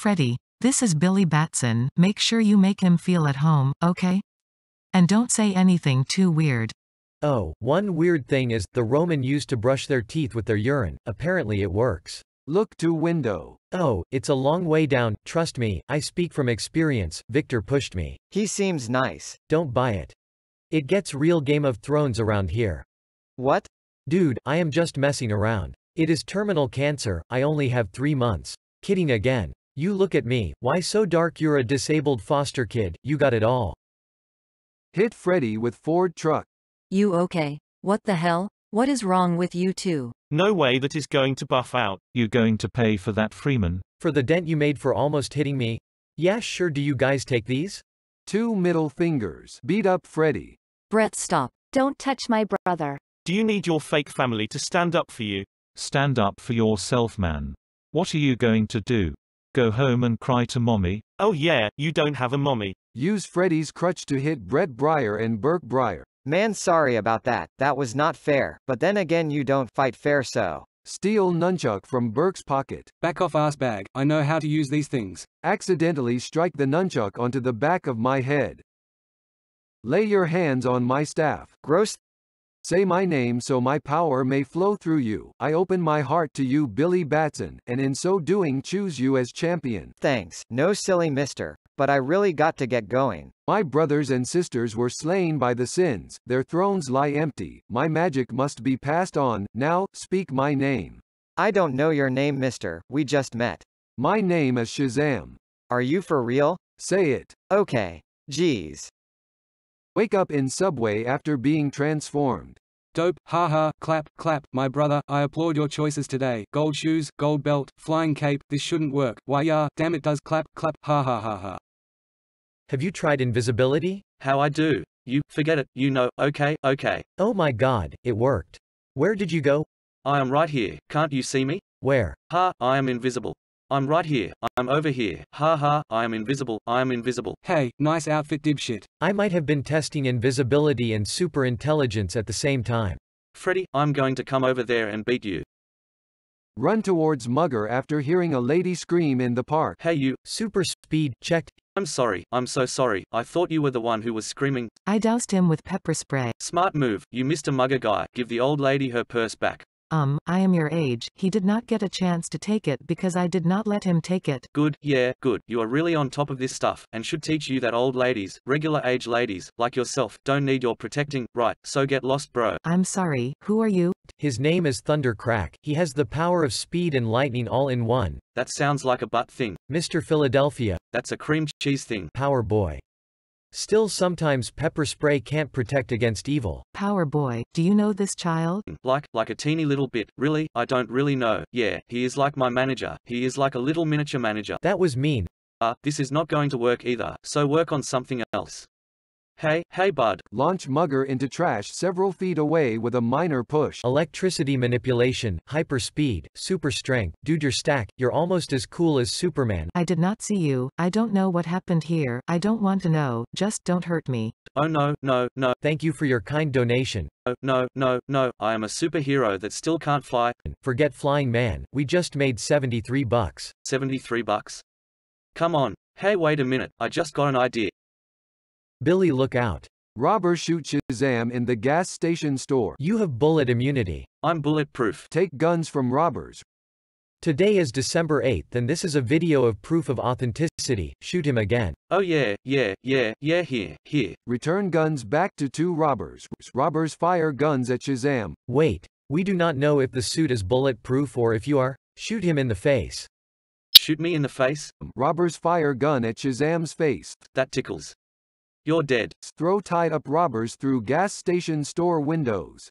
Freddie, this is Billy Batson, make sure you make him feel at home, okay? And don't say anything too weird. Oh, one weird thing is, the Roman used to brush their teeth with their urine, apparently it works. Look to window. Oh, it's a long way down, trust me, I speak from experience, Victor pushed me. He seems nice. Don't buy it. It gets real Game of Thrones around here. What? Dude, I am just messing around. It is terminal cancer, I only have three months. Kidding again. You look at me, why so dark you're a disabled foster kid, you got it all. Hit Freddy with Ford truck. You okay? What the hell? What is wrong with you two? No way that is going to buff out. You going to pay for that Freeman? For the dent you made for almost hitting me? Yeah sure do you guys take these? Two middle fingers beat up Freddy. Brett stop. Don't touch my brother. Do you need your fake family to stand up for you? Stand up for yourself man. What are you going to do? Go home and cry to mommy. Oh yeah, you don't have a mommy. Use Freddy's crutch to hit Brett Breyer and Burke Breyer. Man sorry about that, that was not fair, but then again you don't fight fair so. Steal nunchuck from Burke's pocket. Back off ass bag, I know how to use these things. Accidentally strike the nunchuck onto the back of my head. Lay your hands on my staff. Gross Say my name so my power may flow through you. I open my heart to you Billy Batson, and in so doing choose you as champion. Thanks, no silly mister. But I really got to get going. My brothers and sisters were slain by the sins, their thrones lie empty, my magic must be passed on, now, speak my name. I don't know your name mister, we just met. My name is Shazam. Are you for real? Say it. Okay. Geez. Wake up in subway after being transformed. Dope, haha, clap, clap, my brother, I applaud your choices today. Gold shoes, gold belt, flying cape, this shouldn't work. Why yeah, damn it does clap, clap, ha ha ha ha. Have you tried invisibility? How I do. You, forget it, you know, okay, okay. Oh my god, it worked. Where did you go? I am right here, can't you see me? Where? Ha, I am invisible. I'm right here, I'm over here, ha ha, I am invisible, I am invisible. Hey, nice outfit dipshit. I might have been testing invisibility and super intelligence at the same time. Freddy, I'm going to come over there and beat you. Run towards Mugger after hearing a lady scream in the park. Hey you, super speed checked. I'm sorry, I'm so sorry, I thought you were the one who was screaming. I doused him with pepper spray. Smart move, you Mr. Mugger guy, give the old lady her purse back. Um, I am your age, he did not get a chance to take it because I did not let him take it. Good, yeah, good, you are really on top of this stuff, and should teach you that old ladies, regular age ladies, like yourself, don't need your protecting, right, so get lost bro. I'm sorry, who are you? His name is Thunder Crack. He has the power of speed and lightning all in one. That sounds like a butt thing. Mr. Philadelphia. That's a cream cheese thing. Power boy. Still sometimes pepper spray can't protect against evil. Power boy, do you know this child? Like, like a teeny little bit, really, I don't really know, yeah, he is like my manager, he is like a little miniature manager. That was mean. Uh, this is not going to work either, so work on something else. Hey, hey bud. Launch mugger into trash several feet away with a minor push. Electricity manipulation, hyperspeed, super strength, dude your stack, you're almost as cool as Superman. I did not see you, I don't know what happened here, I don't want to know, just don't hurt me. Oh no, no, no. Thank you for your kind donation. Oh no, no, no, I am a superhero that still can't fly. Forget flying man, we just made 73 bucks. 73 bucks? Come on. Hey wait a minute, I just got an idea. Billy look out. Robber shoot Shazam in the gas station store. You have bullet immunity. I'm bulletproof. Take guns from robbers. Today is December 8th and this is a video of proof of authenticity, shoot him again. Oh yeah, yeah, yeah, yeah here, here. Return guns back to two robbers. Robbers fire guns at Shazam. Wait, we do not know if the suit is bulletproof or if you are. Shoot him in the face. Shoot me in the face? Robbers fire gun at Shazam's face. That tickles. You're dead. Throw tied-up robbers through gas station store windows.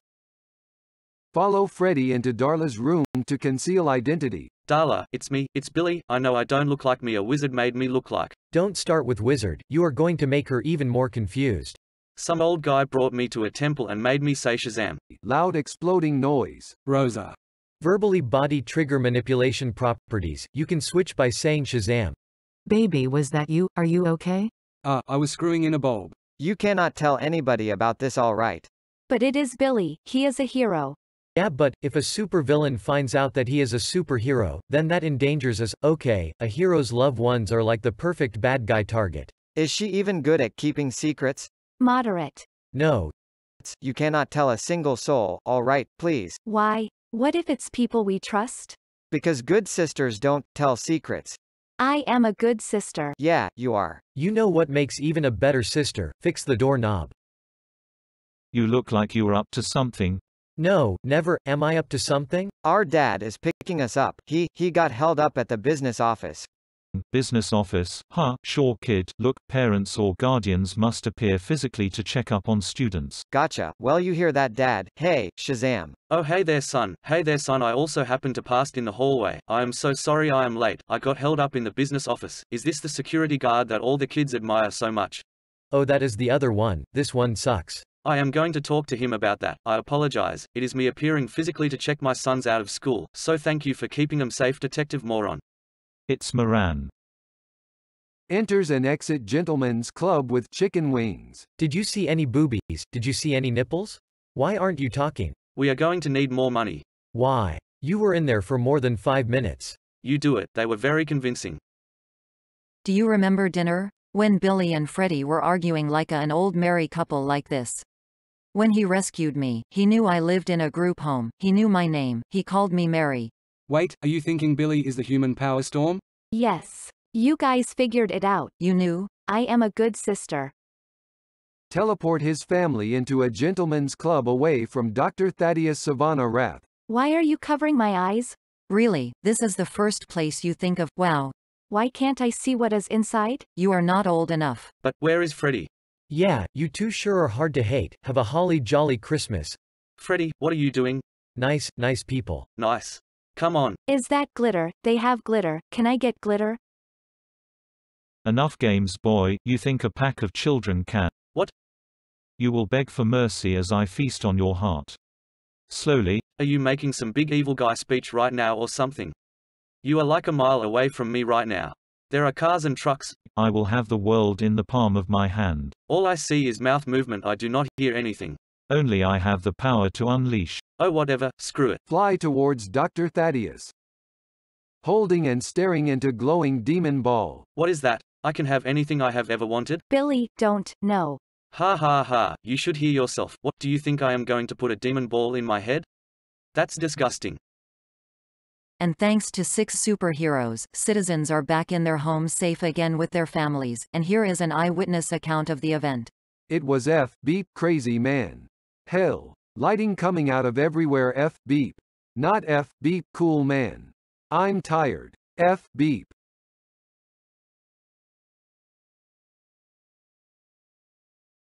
Follow Freddy into Darla's room to conceal identity. Darla, it's me, it's Billy, I know I don't look like me a wizard made me look like. Don't start with wizard, you are going to make her even more confused. Some old guy brought me to a temple and made me say Shazam. Loud exploding noise. Rosa. Verbally body trigger manipulation properties, you can switch by saying Shazam. Baby was that you, are you okay? Uh, I was screwing in a bulb. You cannot tell anybody about this alright. But it is Billy, he is a hero. Yeah but, if a supervillain finds out that he is a superhero, then that endangers us, okay, a hero's loved ones are like the perfect bad guy target. Is she even good at keeping secrets? Moderate. No. You cannot tell a single soul, alright, please. Why? What if it's people we trust? Because good sisters don't tell secrets. I am a good sister. Yeah, you are. You know what makes even a better sister, fix the doorknob. You look like you are up to something. No, never, am I up to something? Our dad is picking us up. He, he got held up at the business office business office, huh, sure kid, look, parents or guardians must appear physically to check up on students. Gotcha, well you hear that dad, hey, Shazam. Oh hey there son, hey there son I also happened to pass in the hallway, I am so sorry I am late, I got held up in the business office, is this the security guard that all the kids admire so much? Oh that is the other one, this one sucks. I am going to talk to him about that. I apologize. It is me appearing physically to check my sons out of school, so thank you for keeping them safe, Detective Moron. It's Moran. Enters and exit gentlemen's club with chicken wings. Did you see any boobies? Did you see any nipples? Why aren't you talking? We are going to need more money. Why? You were in there for more than five minutes. You do it, they were very convincing. Do you remember dinner? When Billy and Freddie were arguing like a, an old married couple like this. When he rescued me, he knew I lived in a group home, he knew my name, he called me Mary, Wait, are you thinking Billy is the human power storm? Yes. You guys figured it out, you knew. I am a good sister. Teleport his family into a gentleman's club away from Dr. Thaddeus Savannah Rath. Why are you covering my eyes? Really, this is the first place you think of, wow. Why can't I see what is inside? You are not old enough. But where is Freddy? Yeah, you two sure are hard to hate. Have a holly jolly Christmas. Freddy, what are you doing? Nice, nice people. Nice. Come on. Is that glitter? They have glitter. Can I get glitter? Enough games boy, you think a pack of children can. What? You will beg for mercy as I feast on your heart. Slowly. Are you making some big evil guy speech right now or something? You are like a mile away from me right now. There are cars and trucks. I will have the world in the palm of my hand. All I see is mouth movement I do not hear anything. Only I have the power to unleash. Oh whatever, screw it. Fly towards Dr. Thaddeus. Holding and staring into glowing demon ball. What is that? I can have anything I have ever wanted? Billy, don't, no. Ha ha ha, you should hear yourself. What, do you think I am going to put a demon ball in my head? That's disgusting. And thanks to six superheroes, citizens are back in their homes safe again with their families, and here is an eyewitness account of the event. It was F. Beat Crazy Man. Hell. Lighting coming out of everywhere F beep. Not F beep cool man. I'm tired. F beep.